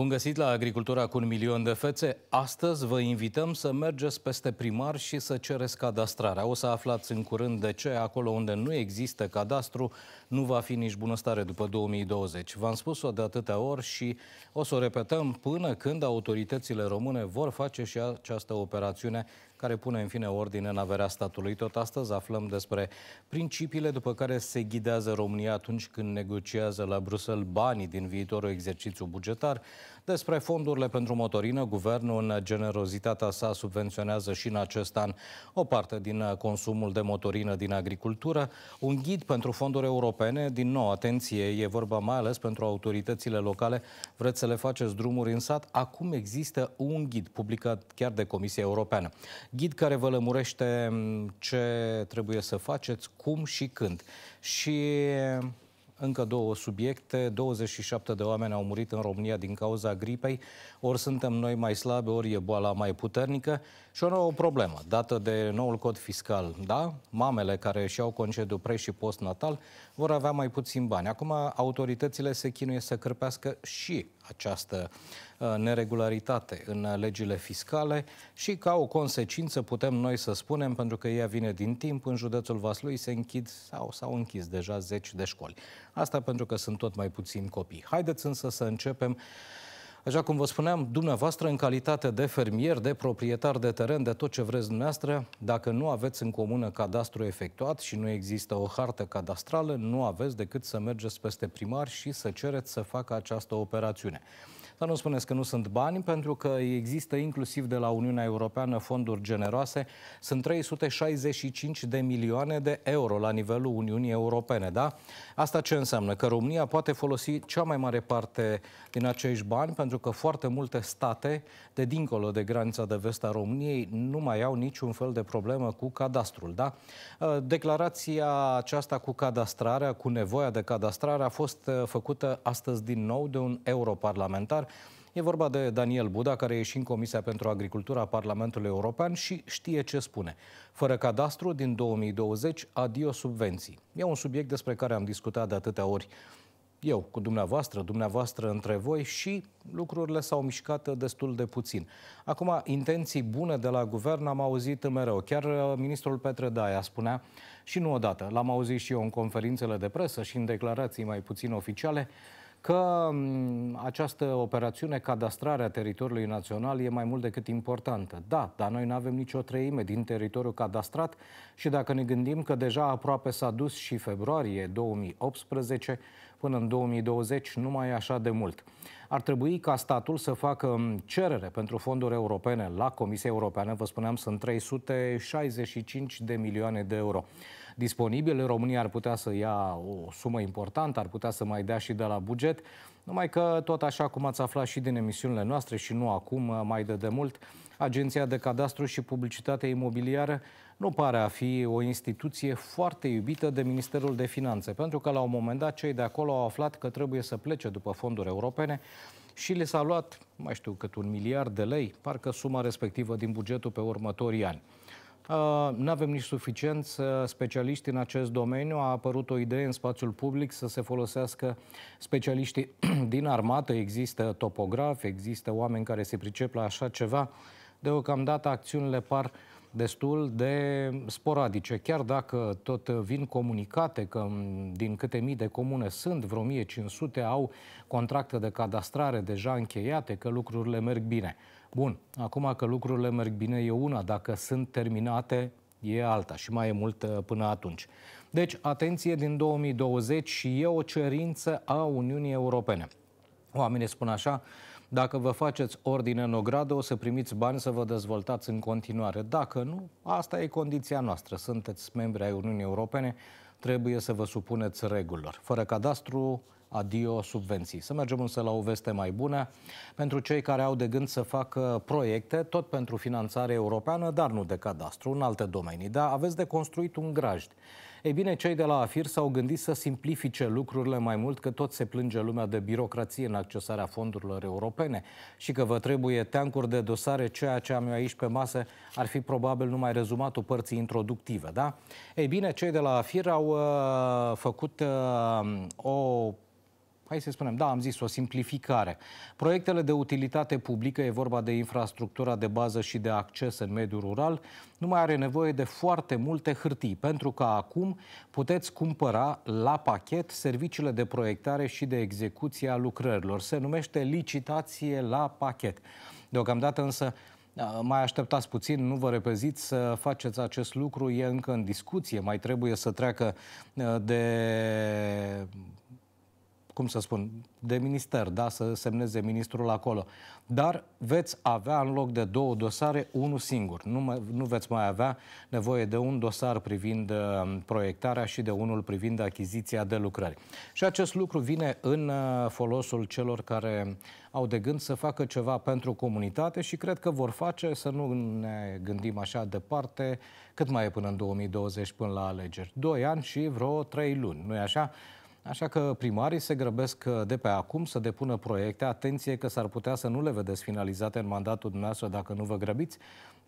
Bun găsit la Agricultura cu un milion de fețe. Astăzi vă invităm să mergeți peste primar și să cereți cadastrarea. O să aflați în curând de ce acolo unde nu există cadastru nu va fi nici bunăstare după 2020. V-am spus-o de atâtea ori și o să o repetăm până când autoritățile române vor face și această operațiune care pune în fine ordine în averea statului. Tot astăzi aflăm despre principiile după care se ghidează România atunci când negociază la Bruxelles banii din viitorul exercițiu bugetar, despre fondurile pentru motorină, guvernul în generozitatea sa subvenționează și în acest an o parte din consumul de motorină din agricultură. Un ghid pentru fonduri europene, din nou, atenție, e vorba mai ales pentru autoritățile locale. Vreți să le faceți drumuri în sat? Acum există un ghid publicat chiar de Comisia Europeană. Ghid care vă lămurește mm, ce trebuie să faceți, cum și când. Și încă două subiecte, 27 de oameni au murit în România din cauza gripei, ori suntem noi mai slabi, ori e boala mai puternică și o nouă problemă, dată de noul cod fiscal, da? Mamele care și-au concediu pre și postnatal vor avea mai puțin bani. Acum autoritățile se chinuie să cărpească și această uh, neregularitate în legile fiscale și ca o consecință putem noi să spunem, pentru că ea vine din timp, în județul Vaslui se închid sau s-au închis deja zeci de școli. Asta pentru că sunt tot mai puțini copii. Haideți însă să începem Așa cum vă spuneam, dumneavoastră, în calitate de fermier, de proprietar de teren, de tot ce vreți dumneavoastră, dacă nu aveți în comună cadastru efectuat și nu există o hartă cadastrală, nu aveți decât să mergeți peste primar și să cereți să facă această operațiune. Dar nu spuneți că nu sunt bani, pentru că există inclusiv de la Uniunea Europeană fonduri generoase. Sunt 365 de milioane de euro la nivelul Uniunii Europene, da? Asta ce înseamnă? Că România poate folosi cea mai mare parte din acești bani, pentru că foarte multe state de dincolo de granița de vest a României nu mai au niciun fel de problemă cu cadastrul, da? Ă, declarația aceasta cu cadastrarea, cu nevoia de cadastrare, a fost ă, făcută astăzi din nou de un europarlamentar E vorba de Daniel Buda, care e și în Comisia pentru Agricultura a Parlamentului European și știe ce spune. Fără cadastru din 2020, adio subvenții. E un subiect despre care am discutat de atâtea ori eu cu dumneavoastră, dumneavoastră între voi și lucrurile s-au mișcat destul de puțin. Acum, intenții bune de la guvern am auzit mereu. Chiar uh, ministrul Petre Daia spunea și nu odată, l-am auzit și eu în conferințele de presă și în declarații mai puțin oficiale, că mm, această operațiune cadastrare a teritoriului național e mai mult decât importantă. Da, dar noi nu avem nicio treime din teritoriul cadastrat și dacă ne gândim că deja aproape s-a dus și februarie 2018, până în 2020 nu mai e așa de mult. Ar trebui ca statul să facă mm, cerere pentru fonduri europene la Comisia Europeană, vă spuneam, sunt 365 de milioane de euro disponibile. România ar putea să ia o sumă importantă, ar putea să mai dea și de la buget. Numai că, tot așa cum ați aflat și din emisiunile noastre și nu acum, mai de demult, Agenția de Cadastru și Publicitate Imobiliară nu pare a fi o instituție foarte iubită de Ministerul de Finanțe, pentru că la un moment dat cei de acolo au aflat că trebuie să plece după fonduri europene și le s-a luat, mai știu cât un miliard de lei, parcă suma respectivă din bugetul pe următorii ani. Uh, nu avem nici suficienți specialiști în acest domeniu. A apărut o idee în spațiul public să se folosească specialiștii din armată. Există topografi, există oameni care se pricep la așa ceva. Deocamdată acțiunile par destul de sporadice, chiar dacă tot vin comunicate că din câte mii de comune sunt, vreo 1500 au contracte de cadastrare deja încheiate, că lucrurile merg bine. Bun, acum că lucrurile merg bine e una, dacă sunt terminate e alta și mai e mult uh, până atunci. Deci, atenție din 2020 și e o cerință a Uniunii Europene. Oamenii spun așa, dacă vă faceți ordine în ogradă, o să primiți bani să vă dezvoltați în continuare. Dacă nu, asta e condiția noastră. Sunteți membri ai Uniunii Europene, trebuie să vă supuneți regulilor. Fără cadastru, adio subvenții. Să mergem însă la o veste mai bună pentru cei care au de gând să facă proiecte, tot pentru finanțare europeană, dar nu de cadastru, în alte domenii. Dar aveți de construit un grajd. Ei bine, cei de la AFIR s-au gândit să simplifice lucrurile mai mult, că tot se plânge lumea de birocrație în accesarea fondurilor europene și că vă trebuie teancuri de dosare, ceea ce am eu aici pe masă ar fi probabil numai rezumatul părții introductive, da? Ei bine, cei de la AFIR au uh, făcut uh, o hai să spunem, da, am zis, o simplificare. Proiectele de utilitate publică, e vorba de infrastructura de bază și de acces în mediul rural, nu mai are nevoie de foarte multe hârtii, pentru că acum puteți cumpăra la pachet serviciile de proiectare și de execuție a lucrărilor. Se numește licitație la pachet. Deocamdată însă mai așteptați puțin, nu vă repeziți să faceți acest lucru, e încă în discuție, mai trebuie să treacă de cum să spun, de minister, da, să semneze ministrul acolo. Dar veți avea, în loc de două dosare, unul singur. Nu, mai, nu veți mai avea nevoie de un dosar privind uh, proiectarea și de unul privind achiziția de lucrări. Și acest lucru vine în uh, folosul celor care au de gând să facă ceva pentru comunitate și cred că vor face, să nu ne gândim așa departe, cât mai e până în 2020, până la alegeri. Doi ani și vreo trei luni, nu e așa? Așa că primarii se grăbesc de pe acum să depună proiecte. Atenție că s-ar putea să nu le vedeți finalizate în mandatul dumneavoastră dacă nu vă grăbiți,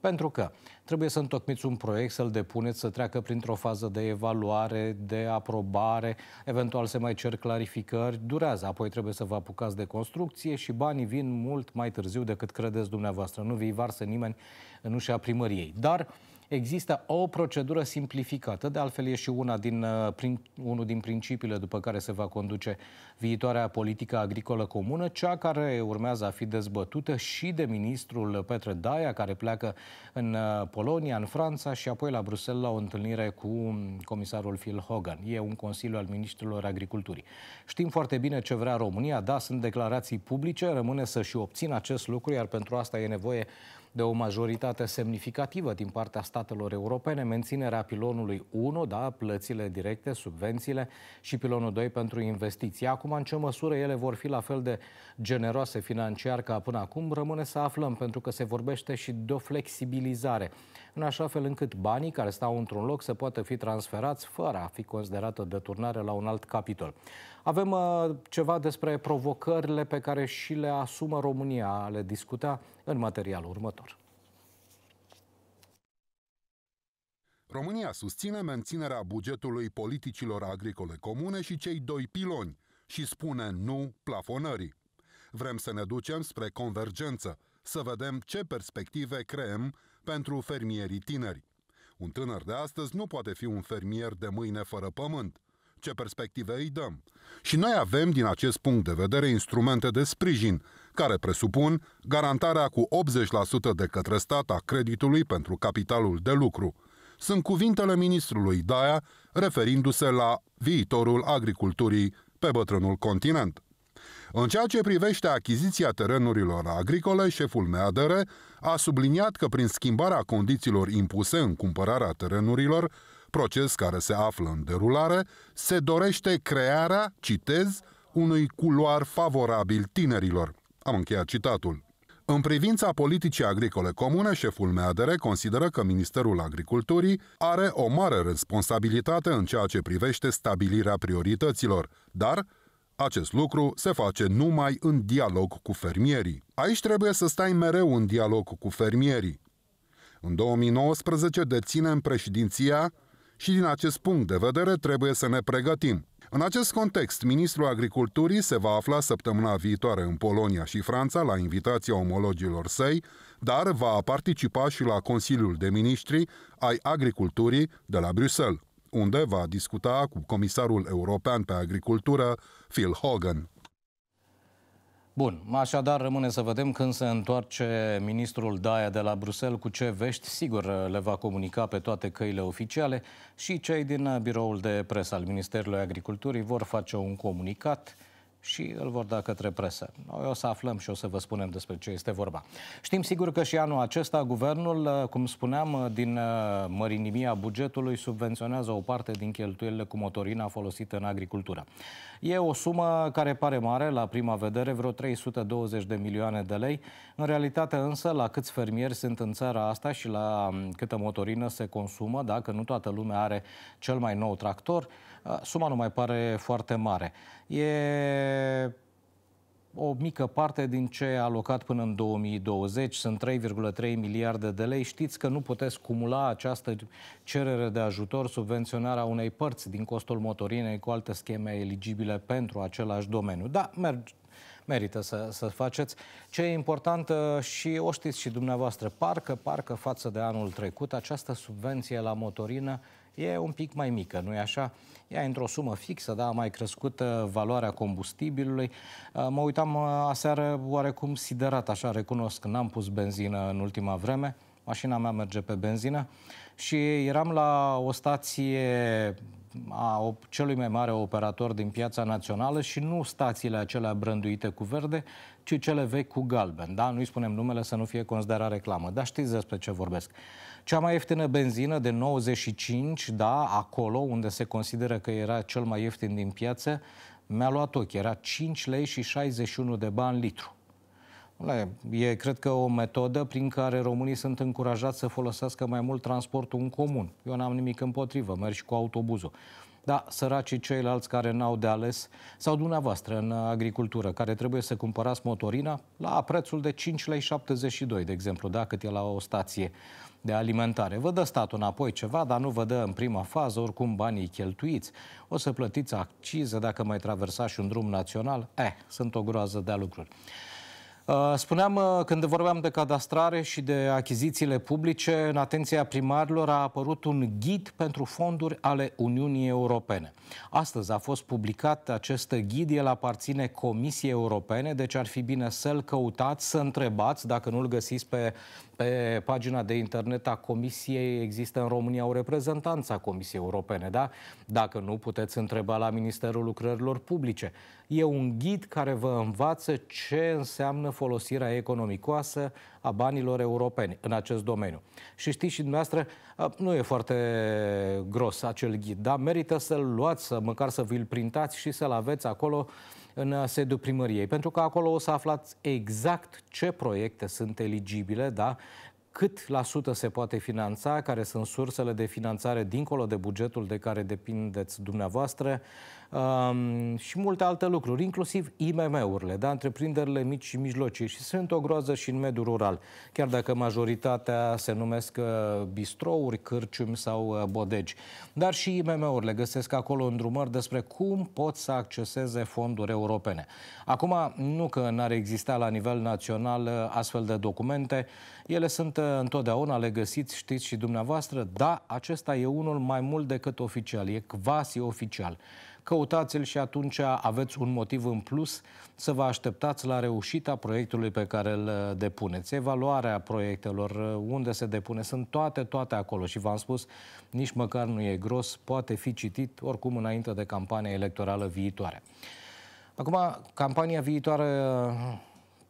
pentru că trebuie să întocmiți un proiect, să-l depuneți, să treacă printr-o fază de evaluare, de aprobare, eventual se mai cer clarificări, durează, apoi trebuie să vă apucați de construcție și banii vin mult mai târziu decât credeți dumneavoastră. Nu vii varsă nimeni în ușa primăriei. Dar există o procedură simplificată, de altfel e și una din, uh, prin, unul din principiile după care se va conduce viitoarea politică agricolă comună, cea care urmează a fi dezbătută și de ministrul Petre Daia, care pleacă în uh, Polonia, în Franța și apoi la Bruxelles la o întâlnire cu comisarul Phil Hogan. E un consiliu al ministrilor agriculturii. Știm foarte bine ce vrea România, da, sunt declarații publice, rămâne să și obțină acest lucru, iar pentru asta e nevoie de o majoritate semnificativă din partea statelor europene menținerea pilonului 1, da, plățile directe, subvențiile și pilonul 2 pentru investiții. Acum, în ce măsură ele vor fi la fel de generoase financiar ca până acum, rămâne să aflăm, pentru că se vorbește și de o flexibilizare, în așa fel încât banii care stau într-un loc să poată fi transferați fără a fi considerată deturnare la un alt capitol. Avem uh, ceva despre provocările pe care și le asumă România, le discuta în materialul următor. România susține menținerea bugetului politicilor agricole comune și cei doi piloni și spune nu plafonării. Vrem să ne ducem spre convergență, să vedem ce perspective creăm pentru fermierii tineri. Un tânăr de astăzi nu poate fi un fermier de mâine fără pământ ce perspective îi dăm. Și noi avem, din acest punct de vedere, instrumente de sprijin, care presupun garantarea cu 80% de către stat a creditului pentru capitalul de lucru. Sunt cuvintele ministrului Daia referindu-se la viitorul agriculturii pe bătrânul continent. În ceea ce privește achiziția terenurilor agricole, șeful MEADR a subliniat că prin schimbarea condițiilor impuse în cumpărarea terenurilor, proces care se află în derulare, se dorește crearea, citez, unui culoar favorabil tinerilor. Am încheiat citatul. În privința politicii agricole comune, șeful MEADR consideră că Ministerul Agriculturii are o mare responsabilitate în ceea ce privește stabilirea priorităților, dar acest lucru se face numai în dialog cu fermierii. Aici trebuie să stai mereu în dialog cu fermierii. În 2019 deținem președinția și din acest punct de vedere trebuie să ne pregătim. În acest context, ministrul agriculturii se va afla săptămâna viitoare în Polonia și Franța la invitația omologilor săi, dar va participa și la Consiliul de Ministri ai Agriculturii de la Bruxelles, unde va discuta cu comisarul european pe agricultură, Phil Hogan. Bun, așadar rămâne să vedem când se întoarce ministrul Daia de la Bruxelles, cu ce vești sigur le va comunica pe toate căile oficiale și cei din biroul de presă al Ministerului Agriculturii vor face un comunicat și îl vor da către presă. Noi o să aflăm și o să vă spunem despre ce este vorba. Știm sigur că și anul acesta guvernul, uh, cum spuneam, uh, din uh, mărinimia bugetului subvenționează o parte din cheltuielile cu motorina folosită în agricultură. E o sumă care pare mare, la prima vedere, vreo 320 de milioane de lei. În realitate însă, la câți fermieri sunt în țara asta și la um, câtă motorină se consumă, dacă nu toată lumea are cel mai nou tractor, Uh, suma nu mai pare foarte mare. E o mică parte din ce a alocat până în 2020, sunt 3,3 miliarde de lei. Știți că nu puteți cumula această cerere de ajutor, subvenționarea unei părți din costul motorinei cu alte scheme eligibile pentru același domeniu. Da, merg, merită să, să faceți. Ce e important uh, și o știți și dumneavoastră, parcă, parcă față de anul trecut, această subvenție la motorină e un pic mai mică, nu-i așa? Ea e într-o sumă fixă, da, a mai crescut uh, valoarea combustibilului. Uh, mă uitam uh, aseară oarecum siderat, așa recunosc, n-am pus benzină în ultima vreme, mașina mea merge pe benzină și eram la o stație a celui mai mare operator din piața națională și nu stațiile acelea brânduite cu verde, ci cele vechi cu galben. Da? Nu-i spunem numele să nu fie considerat reclamă, dar știți despre ce vorbesc. Cea mai ieftină benzină de 95, da, acolo unde se consideră că era cel mai ieftin din piață, mi-a luat ochi. Era 5 lei și 61 de bani litru. E, cred că, o metodă prin care românii sunt încurajați să folosească mai mult transportul în comun. Eu n-am nimic împotrivă, merg și cu autobuzul. Da, săracii ceilalți care n-au de ales, sau dumneavoastră în agricultură, care trebuie să cumpărați motorina la prețul de 5,72 lei, de exemplu, da, cât e la o stație de alimentare. Vă dă statul înapoi ceva, dar nu vă dă în prima fază oricum banii cheltuiți. O să plătiți acciză dacă mai traversați și un drum național. Eh, sunt o groază de lucruri. Uh, spuneam, uh, când vorbeam de cadastrare și de achizițiile publice, în atenția primarilor a apărut un ghid pentru fonduri ale Uniunii Europene. Astăzi a fost publicat acest ghid, el aparține Comisiei Europene, deci ar fi bine să-l căutați, să întrebați, dacă nu-l găsiți pe, pe pagina de internet a Comisiei, există în România o reprezentanță a Comisiei Europene, da? Dacă nu, puteți întreba la Ministerul Lucrărilor Publice e un ghid care vă învață ce înseamnă folosirea economicoasă a banilor europeni în acest domeniu. Și știți și dumneavoastră, nu e foarte gros acel ghid, dar merită să-l luați, să, măcar să vi-l printați și să-l aveți acolo în sediul primăriei, pentru că acolo o să aflați exact ce proiecte sunt eligibile, da? cât la sută se poate finanța, care sunt sursele de finanțare dincolo de bugetul de care depindeți dumneavoastră, um, și multe alte lucruri, inclusiv IMM-urile, da? întreprinderile mici și mijlocii și sunt o groază și în mediul rural, chiar dacă majoritatea se numesc uh, bistrouri, cârciumi sau uh, bodegi. Dar și IMM-urile găsesc acolo îndrumări despre cum pot să acceseze fonduri europene. Acum, nu că n-ar exista la nivel național uh, astfel de documente, ele sunt întotdeauna, le găsiți, știți și dumneavoastră, da, acesta e unul mai mult decât oficial, e quasi oficial. Căutați-l și atunci aveți un motiv în plus să vă așteptați la reușita proiectului pe care îl uh, depuneți. Evaluarea proiectelor, uh, unde se depune, sunt toate, toate acolo. Și v-am spus, nici măcar nu e gros, poate fi citit oricum înainte de campania electorală viitoare. Acum, campania viitoare uh,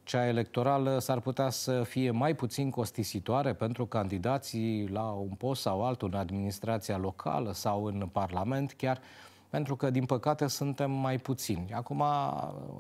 cea electorală s-ar putea să fie mai puțin costisitoare pentru candidații la un post sau altul în administrația locală sau în Parlament, chiar pentru că, din păcate, suntem mai puțini. Acum,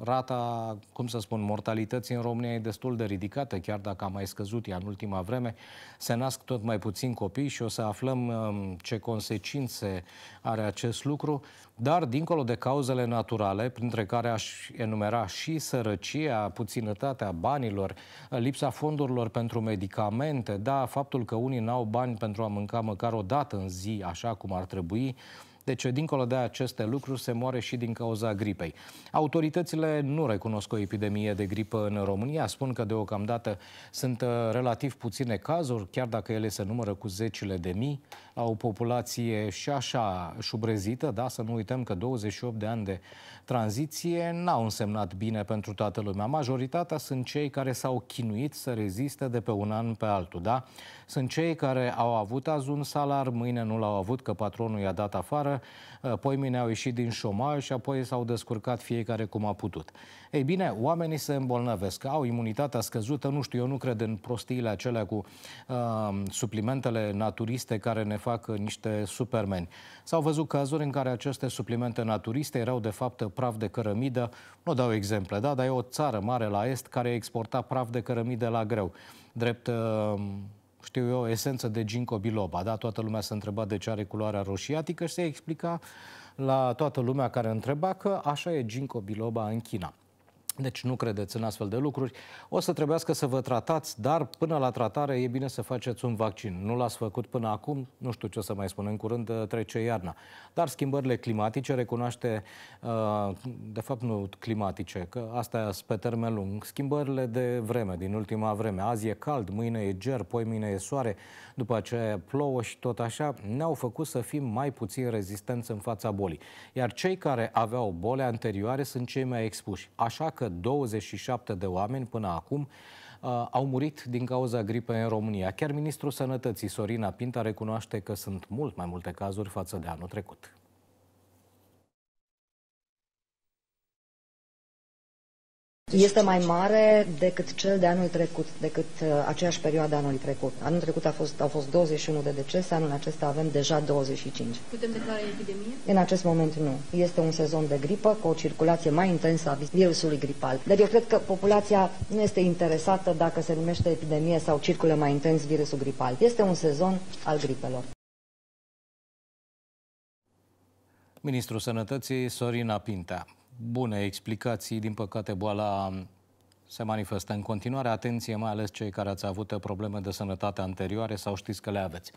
rata, cum să spun, mortalității în România e destul de ridicată, chiar dacă a mai scăzut ea în ultima vreme. Se nasc tot mai puțini copii și o să aflăm um, ce consecințe are acest lucru. Dar, dincolo de cauzele naturale, printre care aș enumera și sărăcia, puținătatea banilor, lipsa fondurilor pentru medicamente, da, faptul că unii n-au bani pentru a mânca măcar o dată în zi, așa cum ar trebui, deci, dincolo de aceste lucruri, se moare și din cauza gripei. Autoritățile nu recunosc o epidemie de gripă în România. Spun că deocamdată sunt uh, relativ puține cazuri, chiar dacă ele se numără cu zecile de mii, la o populație și așa șubrezită, da? să nu uităm că 28 de ani de tranziție n-au însemnat bine pentru toată lumea. Majoritatea sunt cei care s-au chinuit să reziste de pe un an pe altul. Da? sunt cei care au avut azi un salar, mâine nu l-au avut că patronul i-a dat afară, apoi mine au ieșit din șomaj și apoi s-au descurcat fiecare cum a putut. Ei bine, oamenii se îmbolnăvesc, au imunitatea scăzută, nu știu, eu nu cred în prostiile acelea cu uh, suplimentele naturiste care ne fac uh, niște supermeni. S-au văzut cazuri în care aceste suplimente naturiste erau de fapt praf de cărămidă, nu dau exemple, da, dar e o țară mare la est care exporta praf de cărămidă la greu. Drept uh, știu eu, esență de ginkgo biloba, da? Toată lumea se întreba de ce are culoarea roșiatică și se explica la toată lumea care întreba că așa e ginkgo biloba în China. Deci nu credeți în astfel de lucruri. O să trebuiască să vă tratați, dar până la tratare e bine să faceți un vaccin. Nu l-ați făcut până acum, nu știu ce să mai spun, în curând uh, trece iarna. Dar schimbările climatice recunoaște, uh, de fapt nu climatice, că asta e pe termen lung, schimbările de vreme, din ultima vreme. Azi e cald, mâine e ger, poi mâine e soare, după aceea plouă și tot așa, ne-au făcut să fim mai puțin rezistenți în fața bolii. Iar cei care aveau boli anterioare sunt cei mai expuși. Așa că că 27 de oameni până acum uh, au murit din cauza gripei în România. Chiar ministrul sănătății Sorina Pinta recunoaște că sunt mult mai multe cazuri față de anul trecut. este mai mare decât cel de anul trecut, decât uh, aceeași perioadă anului trecut. Anul trecut a fost, au fost 21 de decese, anul acesta avem deja 25. Putem declara epidemie? În acest moment nu. Este un sezon de gripă cu o circulație mai intensă a virusului gripal. Dar eu cred că populația nu este interesată dacă se numește epidemie sau circulă mai intens virusul gripal. Este un sezon al gripelor. Ministrul Sănătății Sorina Pintea bune explicații. Din păcate, boala se manifestă în continuare. Atenție, mai ales cei care ați avut probleme de sănătate anterioare sau știți că le aveți.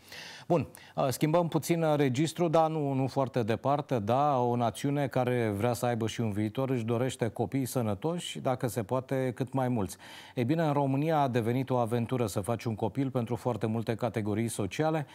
Bun, schimbăm puțin registru, dar nu, nu foarte departe. Da, o națiune care vrea să aibă și un viitor își dorește copii sănătoși, dacă se poate, cât mai mulți. E bine, în România a devenit o aventură să faci un copil pentru foarte multe categorii sociale.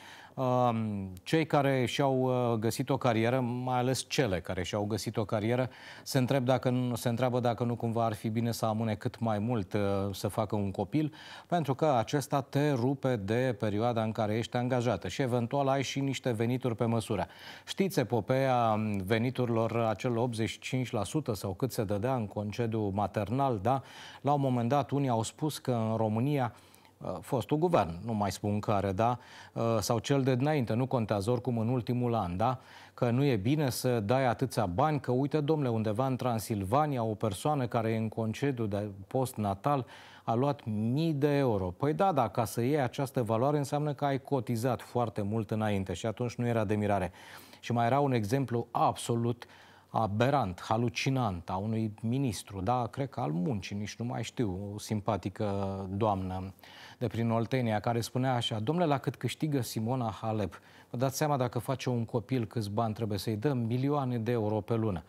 Cei care și-au uh, găsit o carieră, mai ales cele care și-au găsit o carieră, se, întreb dacă nu, se întreabă dacă nu cumva ar fi bine să amâne cât mai mult uh, să facă un copil, pentru că acesta te rupe de perioada în care ești angajată și eventual ai și niște venituri pe măsură. Știți epopeea um, veniturilor acel 85% sau cât se dădea în concediu maternal, da? La un moment dat unii au spus că în România fostul guvern, nu mai spun care, da, sau cel de dinainte, nu contează oricum în ultimul an, da, că nu e bine să dai atâția bani, că uite, domnule, undeva în Transilvania o persoană care e în concediu de post natal, a luat mii de euro. Păi da, da, ca să iei această valoare înseamnă că ai cotizat foarte mult înainte și atunci nu era de mirare. Și mai era un exemplu absolut aberant, halucinant a unui ministru, da, cred că al muncii, nici nu mai știu, o simpatică doamnă de prin Oltenia, care spunea așa, domnule, la cât câștigă Simona Halep, vă dați seama dacă face un copil câți bani trebuie să-i dăm, milioane de euro pe lună.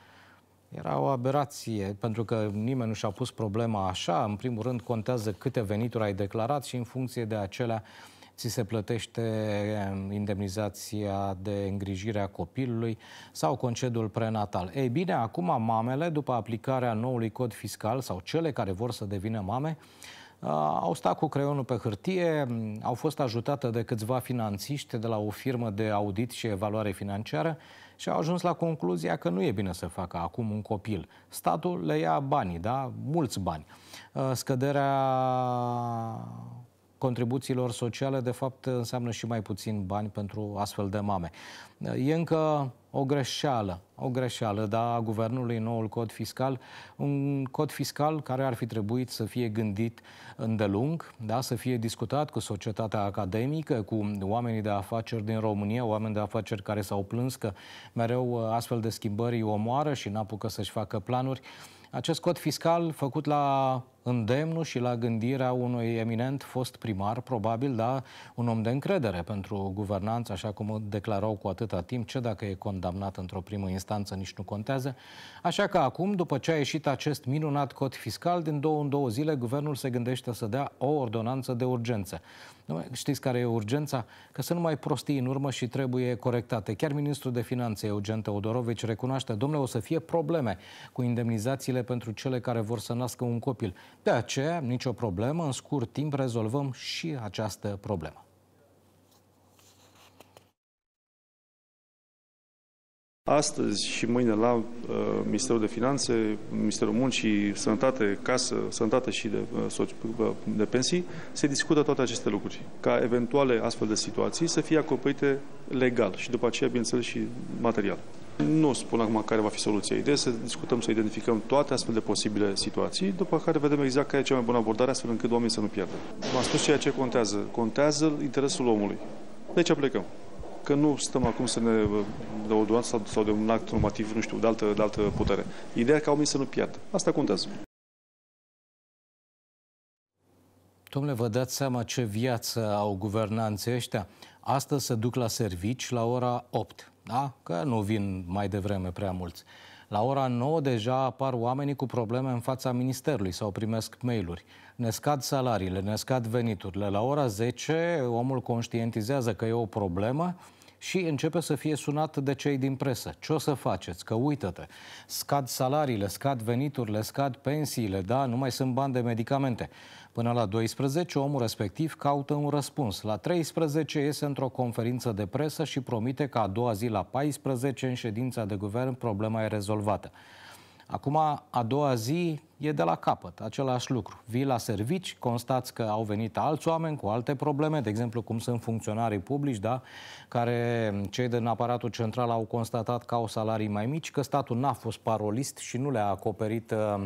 Era o aberație, pentru că nimeni nu și-a pus problema așa. În primul rând, contează câte venituri ai declarat și în funcție de acelea ți se plătește eh, indemnizația de îngrijire a copilului sau concediul prenatal. Ei bine, acum mamele, după aplicarea noului cod fiscal sau cele care vor să devină mame, Uh, au stat cu creionul pe hârtie, mm, au fost ajutate de câțiva finanțiști de la o firmă de audit și evaluare financiară și au ajuns la concluzia că nu e bine să facă acum un copil. Statul le ia banii, da? Mulți bani. Uh, scăderea contribuțiilor sociale, de fapt, înseamnă și mai puțin bani pentru astfel de mame. E încă o greșeală, o greșeală, da, a guvernului noul cod fiscal, un cod fiscal care ar fi trebuit să fie gândit îndelung, da, să fie discutat cu societatea academică, cu oamenii de afaceri din România, oameni de afaceri care s-au plâns că mereu uh, astfel de schimbări o omoară și n-apucă să-și facă planuri. Acest cod fiscal făcut la îndemnul și la gândirea unui eminent fost primar, probabil, da, un om de încredere pentru guvernanță, așa cum declarau cu atâta timp, ce dacă e condamnat într-o primă instanță, nici nu contează. Așa că acum, după ce a ieșit acest minunat cod fiscal, din două în două zile, guvernul se gândește să dea o ordonanță de urgență. știți care e urgența? Că sunt mai prostii în urmă și trebuie corectate. Chiar ministrul de finanțe, Eugen Teodorovici, recunoaște, domnule, o să fie probleme cu indemnizațiile vedere pentru cele care vor să nască un copil. De aceea, nicio problemă, în scurt timp rezolvăm și această problemă. Astăzi și mâine la uh, Ministerul de Finanțe, Ministerul Muncii, Sănătate, Casă, Sănătate și de, uh, uh, de Pensii, se discută toate aceste lucruri, ca eventuale astfel de situații să fie acoperite legal și după aceea, bineînțeles, și material. Nu spun acum care va fi soluția. Ideea să discutăm, să identificăm toate astfel de posibile situații, după care vedem exact care e cea mai bună abordare, astfel încât oamenii să nu pierdă. V-am spus ceea ce contează. Contează interesul omului. De ce plecăm? Că nu stăm acum să ne de o doanță sau de un act normativ, nu știu, de altă, de altă putere. Ideea ca oamenii să nu pierdă. Asta contează. Domnule, vă dați seama ce viață au guvernanții ăștia? Astăzi se duc la servici la ora 8 da? că nu vin mai devreme prea mulți. La ora 9 deja apar oamenii cu probleme în fața ministerului sau primesc mail-uri. Ne scad salariile, ne scad veniturile. La ora 10 omul conștientizează că e o problemă, și începe să fie sunat de cei din presă. Ce o să faceți? Că uită-te, scad salariile, scad veniturile, scad pensiile, da, nu mai sunt bani de medicamente. Până la 12, omul respectiv caută un răspuns. La 13 iese într-o conferință de presă și promite că a doua zi la 14, în ședința de guvern, problema e rezolvată. Acum, a doua zi e de la capăt, același lucru. Vii la servici, constați că au venit alți oameni cu alte probleme, de exemplu cum sunt funcționarii publici, da? care cei din aparatul central au constatat că au salarii mai mici, că statul n-a fost parolist și nu le-a acoperit uh,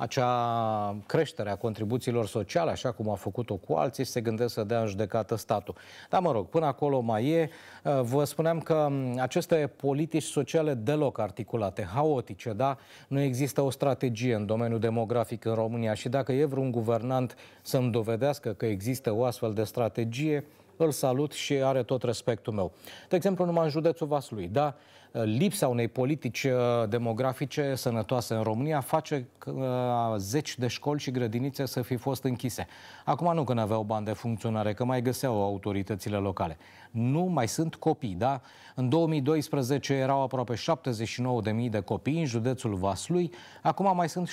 acea creștere a contribuțiilor sociale, așa cum a făcut-o cu alții, se gândesc să dea în judecată statul. Dar mă rog, până acolo mai e. Uh, vă spuneam că um, aceste politici sociale deloc articulate, haotice, da? Nu există o strategie în domeniul demografic în România și dacă e vreun guvernant să-mi dovedească că există o astfel de strategie, îl salut și are tot respectul meu. De exemplu, numai în județul Vaslui, da? Lipsa unei politici uh, demografice sănătoase în România face uh, zeci de școli și grădinițe să fi fost închise. Acum nu că nu aveau bani de funcționare, că mai găseau autoritățile locale. Nu mai sunt copii, da? În 2012 erau aproape 79.000 de copii în județul Vaslui, acum mai sunt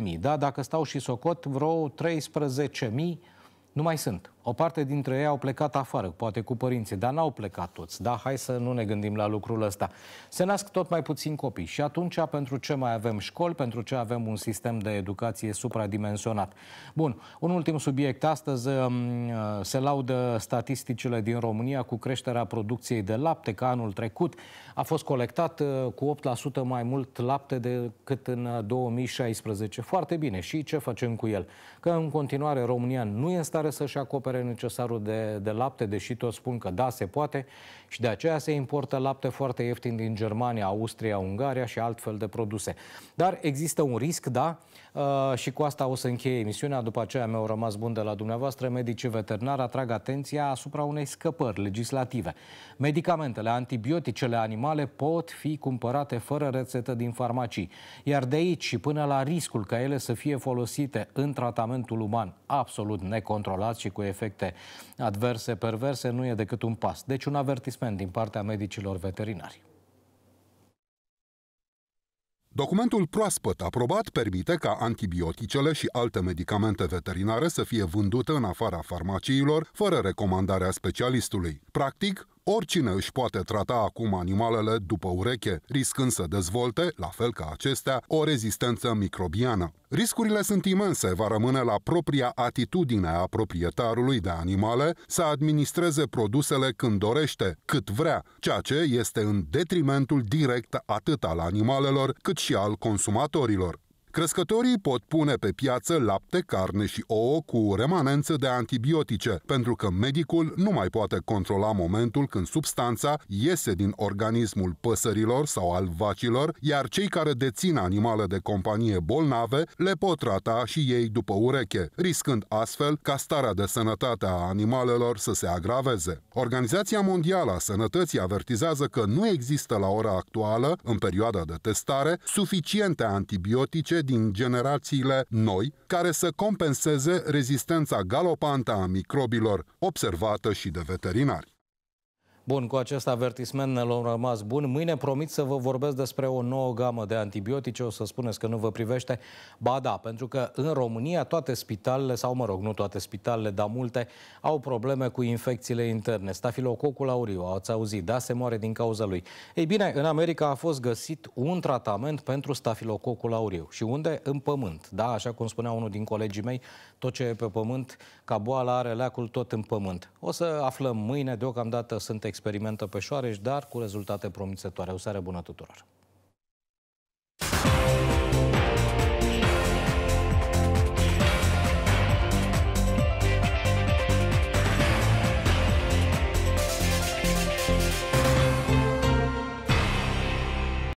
66.000, da? Dacă stau și socot, vreo 13.000 nu mai sunt. O parte dintre ei au plecat afară, poate cu părinții, dar n-au plecat toți. Da, hai să nu ne gândim la lucrul ăsta. Se nasc tot mai puțin copii și atunci pentru ce mai avem școli, pentru ce avem un sistem de educație supradimensionat. Bun, un ultim subiect. Astăzi um, se laudă statisticile din România cu creșterea producției de lapte, că anul trecut a fost colectat uh, cu 8% mai mult lapte decât în 2016. Uh, Foarte bine. Și ce facem cu el? Că în continuare România nu e în stare să-și acopere apere necesarul de, de lapte, deși toți spun că da, se poate și de aceea se importă lapte foarte ieftin din Germania, Austria, Ungaria și altfel de produse. Dar există un risc, da, Uh, și cu asta o să încheie emisiunea. După aceea mi-au rămas bun de la dumneavoastră. Medicii veterinari atrag atenția asupra unei scăpări legislative. Medicamentele, antibioticele animale pot fi cumpărate fără rețetă din farmacii. Iar de aici și până la riscul ca ele să fie folosite în tratamentul uman absolut necontrolat și cu efecte adverse, perverse, nu e decât un pas. Deci un avertisment din partea medicilor veterinari. Documentul proaspăt aprobat permite ca antibioticele și alte medicamente veterinare să fie vândute în afara farmaciilor, fără recomandarea specialistului. Practic, Oricine își poate trata acum animalele după ureche, riscând să dezvolte, la fel ca acestea, o rezistență microbiană. Riscurile sunt imense, va rămâne la propria atitudine a proprietarului de animale să administreze produsele când dorește, cât vrea, ceea ce este în detrimentul direct atât al animalelor cât și al consumatorilor. Crescătorii pot pune pe piață lapte, carne și ouă cu remanențe de antibiotice, pentru că medicul nu mai poate controla momentul când substanța iese din organismul păsărilor sau al vacilor, iar cei care dețin animale de companie bolnave le pot trata și ei după ureche, riscând astfel ca starea de sănătate a animalelor să se agraveze. Organizația Mondială a Sănătății avertizează că nu există la ora actuală, în perioada de testare, suficiente antibiotice din generațiile noi care să compenseze rezistența galopantă a microbilor observată și de veterinari. Bun, cu acest avertisment ne l-am rămas bun. Mâine promit să vă vorbesc despre o nouă gamă de antibiotice. O să spuneți că nu vă privește. Ba da, pentru că în România toate spitalele, sau mă rog, nu toate spitalele, dar multe, au probleme cu infecțiile interne. Stafilococul auriu, ați auzit, da, se moare din cauza lui. Ei bine, în America a fost găsit un tratament pentru stafilococul auriu. Și unde? În pământ. Da, așa cum spunea unul din colegii mei, tot ce e pe pământ, ca boala are leacul tot în pământ. O să aflăm mâine, deocamdată sunt experimentă pe șoareș, dar cu rezultate promițătoare. O seară bună tuturor!